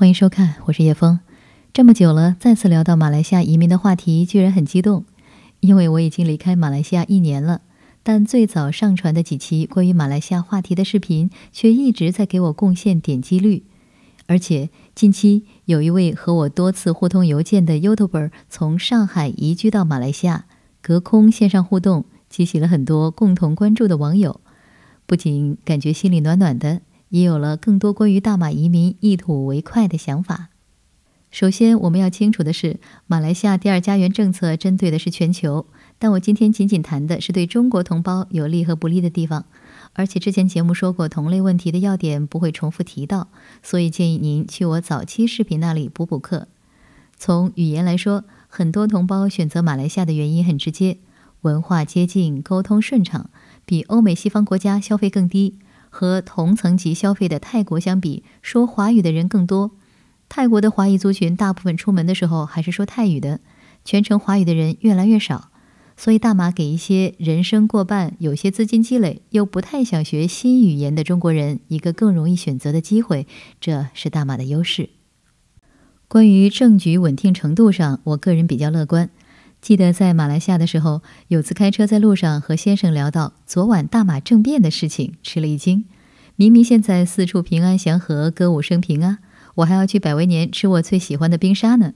欢迎收看，我是叶峰。这么久了，再次聊到马来西亚移民的话题，居然很激动，因为我已经离开马来西亚一年了。但最早上传的几期关于马来西亚话题的视频，却一直在给我贡献点击率。而且近期有一位和我多次互通邮件的 YouTuber，从上海移居到马来西亚，隔空线上互动，激起了很多共同关注的网友，不仅感觉心里暖暖的。也有了更多关于大马移民一吐为快的想法。首先，我们要清楚的是，马来西亚第二家园政策针对的是全球。但我今天仅仅谈的是对中国同胞有利和不利的地方。而且之前节目说过，同类问题的要点不会重复提到，所以建议您去我早期视频那里补补课。从语言来说，很多同胞选择马来西亚的原因很直接：文化接近，沟通顺畅，比欧美西方国家消费更低。和同层级消费的泰国相比，说华语的人更多。泰国的华裔族群大部分出门的时候还是说泰语的，全程华语的人越来越少。所以大马给一些人生过半、有些资金积累又不太想学新语言的中国人一个更容易选择的机会，这是大马的优势。关于政局稳定程度上，我个人比较乐观。记得在马来西亚的时候，有次开车在路上和先生聊到昨晚大马政变的事情，吃了一惊。明明现在四处平安祥和，歌舞升平啊，我还要去百威年吃我最喜欢的冰沙呢。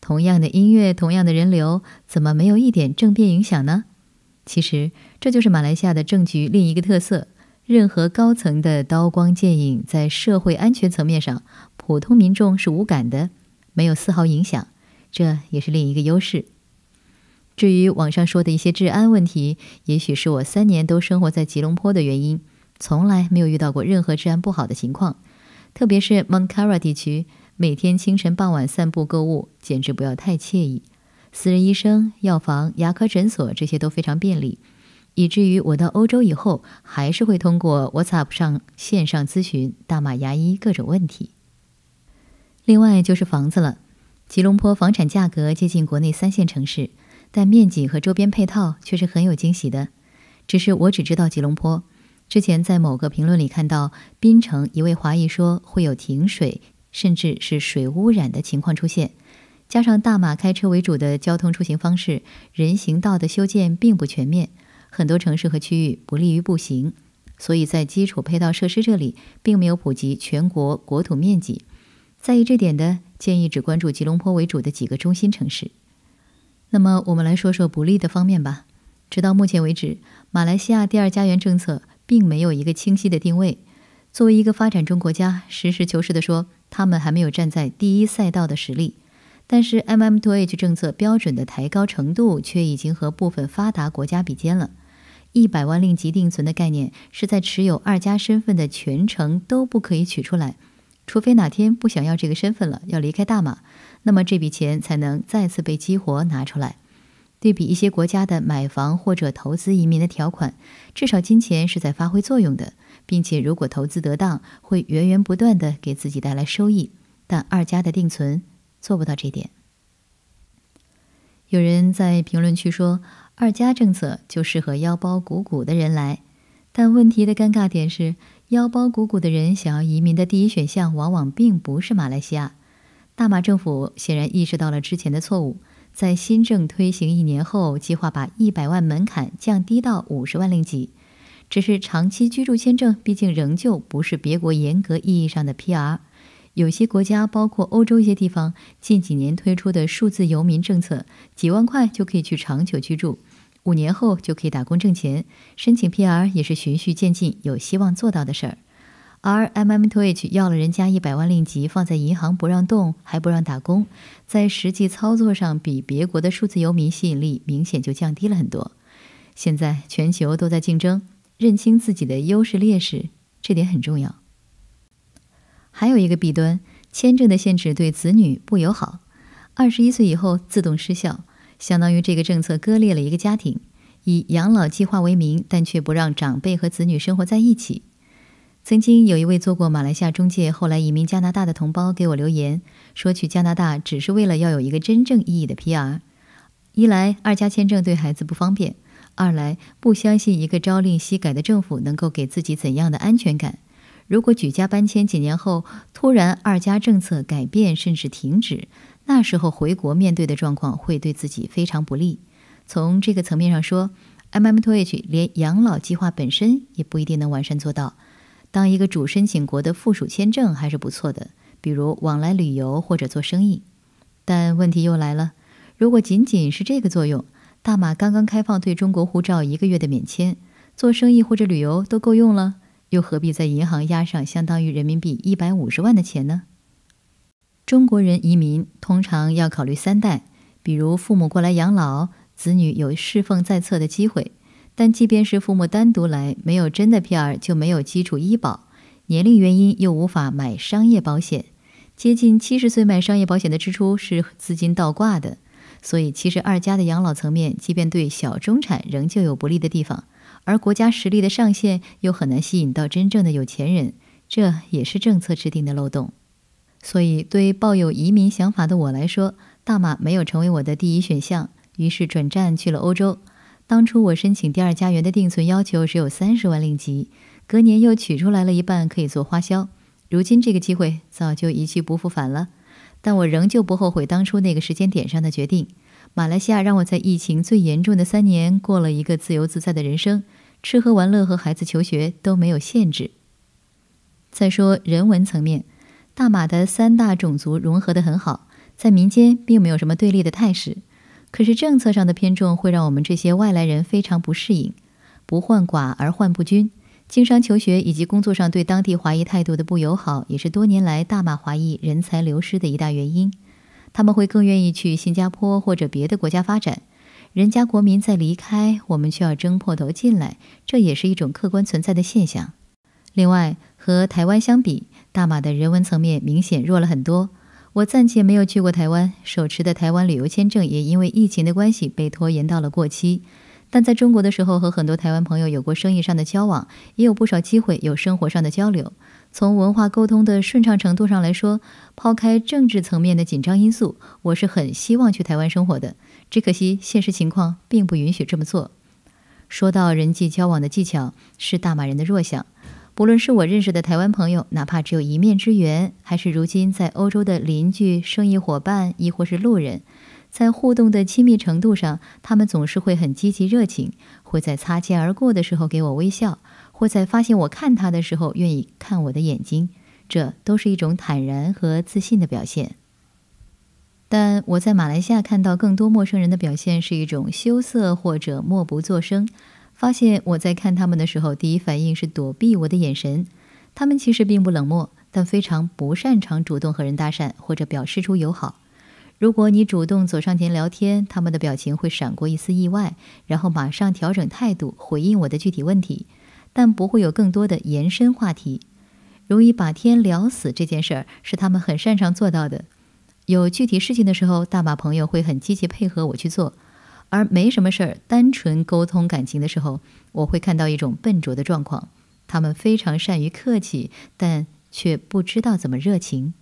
同样的音乐，同样的人流，怎么没有一点政变影响呢？其实这就是马来西亚的政局另一个特色：任何高层的刀光剑影，在社会安全层面上，普通民众是无感的，没有丝毫影响。这也是另一个优势。至于网上说的一些治安问题，也许是我三年都生活在吉隆坡的原因，从来没有遇到过任何治安不好的情况。特别是 m o n c a r a 地区，每天清晨、傍晚散步购物，简直不要太惬意。私人医生、药房、牙科诊所这些都非常便利，以至于我到欧洲以后，还是会通过 WhatsApp 上线上咨询大马牙医各种问题。另外就是房子了，吉隆坡房产价格接近国内三线城市。但面积和周边配套却是很有惊喜的，只是我只知道吉隆坡。之前在某个评论里看到，槟城一位华裔说会有停水，甚至是水污染的情况出现。加上大马开车为主的交通出行方式，人行道的修建并不全面，很多城市和区域不利于步行。所以在基础配套设施这里，并没有普及全国国土面积。在意这点的，建议只关注吉隆坡为主的几个中心城市。那么我们来说说不利的方面吧。直到目前为止，马来西亚第二家园政策并没有一个清晰的定位。作为一个发展中国家，实事求是地说，他们还没有站在第一赛道的实力。但是，MM2H 政策标准的抬高程度却已经和部分发达国家比肩了。一百万令吉定存的概念，是在持有二加身份的全程都不可以取出来，除非哪天不想要这个身份了，要离开大马。那么这笔钱才能再次被激活拿出来。对比一些国家的买房或者投资移民的条款，至少金钱是在发挥作用的，并且如果投资得当，会源源不断的给自己带来收益。但二加的定存做不到这点。有人在评论区说，二加政策就适合腰包鼓鼓的人来，但问题的尴尬点是，腰包鼓鼓的人想要移民的第一选项往往并不是马来西亚。大马政府显然意识到了之前的错误，在新政推行一年后，计划把一百万门槛降低到五十万令吉。只是长期居住签证毕竟仍旧不是别国严格意义上的 PR。有些国家，包括欧洲一些地方，近几年推出的数字游民政策，几万块就可以去长久居住，五年后就可以打工挣钱，申请 PR 也是循序渐进、有希望做到的事儿。而 MMtoich 要了人家一百万令吉放在银行不让动，还不让打工，在实际操作上比别国的数字游民吸引力明显就降低了很多。现在全球都在竞争，认清自己的优势劣势，这点很重要。还有一个弊端，签证的限制对子女不友好，二十一岁以后自动失效，相当于这个政策割裂了一个家庭，以养老计划为名，但却不让长辈和子女生活在一起。曾经有一位做过马来西亚中介，后来移民加拿大的同胞给我留言，说去加拿大只是为了要有一个真正意义的 PR。一来二加签证对孩子不方便，二来不相信一个朝令夕改的政府能够给自己怎样的安全感。如果举家搬迁几年后突然二加政策改变甚至停止，那时候回国面对的状况会对自己非常不利。从这个层面上说，MMTOH 连养老计划本身也不一定能完善做到。当一个主申请国的附属签证还是不错的，比如往来旅游或者做生意。但问题又来了，如果仅仅是这个作用，大马刚刚开放对中国护照一个月的免签，做生意或者旅游都够用了，又何必在银行押上相当于人民币一百五十万的钱呢？中国人移民通常要考虑三代，比如父母过来养老，子女有侍奉在侧的机会。但即便是父母单独来，没有真的 P.R. 就没有基础医保，年龄原因又无法买商业保险，接近七十岁买商业保险的支出是资金倒挂的。所以，其实二家的养老层面，即便对小中产仍旧有不利的地方，而国家实力的上限又很难吸引到真正的有钱人，这也是政策制定的漏洞。所以，对抱有移民想法的我来说，大马没有成为我的第一选项，于是转战去了欧洲。当初我申请第二家园的定存要求只有三十万令吉，隔年又取出来了一半可以做花销。如今这个机会早就一去不复返了，但我仍旧不后悔当初那个时间点上的决定。马来西亚让我在疫情最严重的三年过了一个自由自在的人生，吃喝玩乐和孩子求学都没有限制。再说人文层面，大马的三大种族融合得很好，在民间并没有什么对立的态势。可是政策上的偏重会让我们这些外来人非常不适应，不患寡而患不均，经商求学以及工作上对当地华裔态度的不友好，也是多年来大马华裔人才流失的一大原因。他们会更愿意去新加坡或者别的国家发展，人家国民在离开，我们却要争破头进来，这也是一种客观存在的现象。另外，和台湾相比，大马的人文层面明显弱了很多。我暂且没有去过台湾，手持的台湾旅游签证也因为疫情的关系被拖延到了过期。但在中国的时候，和很多台湾朋友有过生意上的交往，也有不少机会有生活上的交流。从文化沟通的顺畅程度上来说，抛开政治层面的紧张因素，我是很希望去台湾生活的。只可惜现实情况并不允许这么做。说到人际交往的技巧，是大马人的弱项。不论是我认识的台湾朋友，哪怕只有一面之缘，还是如今在欧洲的邻居、生意伙伴，亦或是路人，在互动的亲密程度上，他们总是会很积极热情，会在擦肩而过的时候给我微笑，或在发现我看他的时候愿意看我的眼睛，这都是一种坦然和自信的表现。但我在马来西亚看到更多陌生人的表现是一种羞涩或者默不作声。发现我在看他们的时候，第一反应是躲避我的眼神。他们其实并不冷漠，但非常不擅长主动和人搭讪或者表示出友好。如果你主动走上前聊天，他们的表情会闪过一丝意外，然后马上调整态度回应我的具体问题，但不会有更多的延伸话题，容易把天聊死这件事儿是他们很擅长做到的。有具体事情的时候，大马朋友会很积极配合我去做。而没什么事儿，单纯沟通感情的时候，我会看到一种笨拙的状况。他们非常善于客气，但却不知道怎么热情。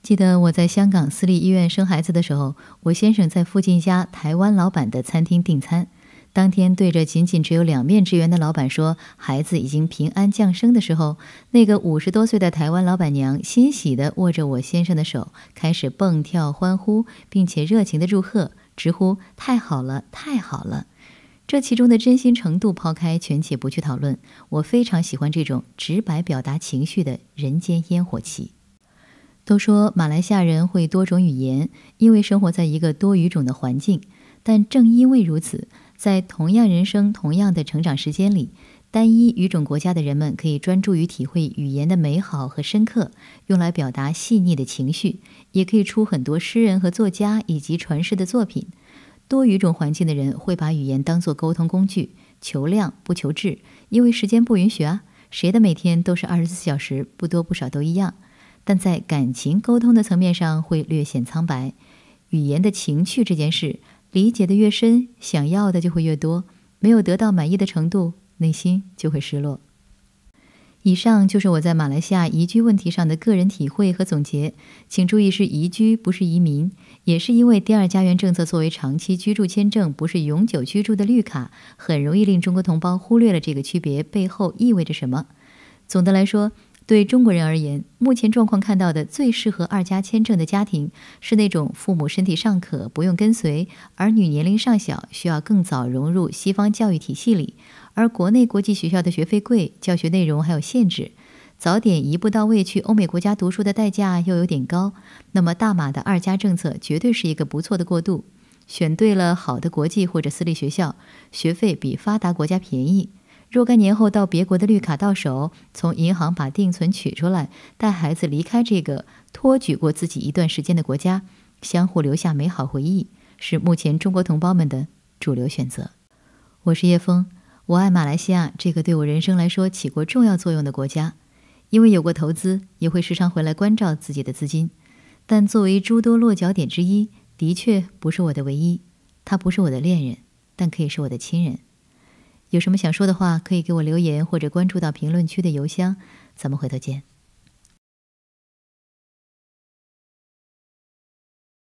记得我在香港私立医院生孩子的时候，我先生在附近一家台湾老板的餐厅订餐，当天对着仅仅只有两面之缘的老板说孩子已经平安降生的时候，那个五十多岁的台湾老板娘欣喜地握着我先生的手，开始蹦跳欢呼，并且热情的祝贺。直呼太好了，太好了！这其中的真心程度，抛开全且不去讨论。我非常喜欢这种直白表达情绪的人间烟火气。都说马来西亚人会多种语言，因为生活在一个多语种的环境。但正因为如此，在同样人生、同样的成长时间里，单一语种国家的人们可以专注于体会语言的美好和深刻，用来表达细腻的情绪，也可以出很多诗人和作家以及传世的作品。多语种环境的人会把语言当作沟通工具，求量不求质，因为时间不允许啊。谁的每天都是二十四小时，不多不少都一样，但在感情沟通的层面上会略显苍白。语言的情趣这件事，理解的越深，想要的就会越多，没有得到满意的程度。内心就会失落。以上就是我在马来西亚移居问题上的个人体会和总结，请注意是移居，不是移民。也是因为第二家园政策作为长期居住签证，不是永久居住的绿卡，很容易令中国同胞忽略了这个区别背后意味着什么。总的来说。对中国人而言，目前状况看到的最适合二加签证的家庭是那种父母身体尚可，不用跟随，儿女年龄尚小，需要更早融入西方教育体系里，而国内国际学校的学费贵，教学内容还有限制，早点一步到位去欧美国家读书的代价又有点高，那么大马的二加政策绝对是一个不错的过渡，选对了好的国际或者私立学校，学费比发达国家便宜。若干年后到别国的绿卡到手，从银行把定存取出来，带孩子离开这个托举过自己一段时间的国家，相互留下美好回忆，是目前中国同胞们的主流选择。我是叶枫，我爱马来西亚这个对我人生来说起过重要作用的国家，因为有过投资，也会时常回来关照自己的资金。但作为诸多落脚点之一，的确不是我的唯一。他不是我的恋人，但可以是我的亲人。有什么想说的话，可以给我留言或者关注到评论区的邮箱，咱们回头见。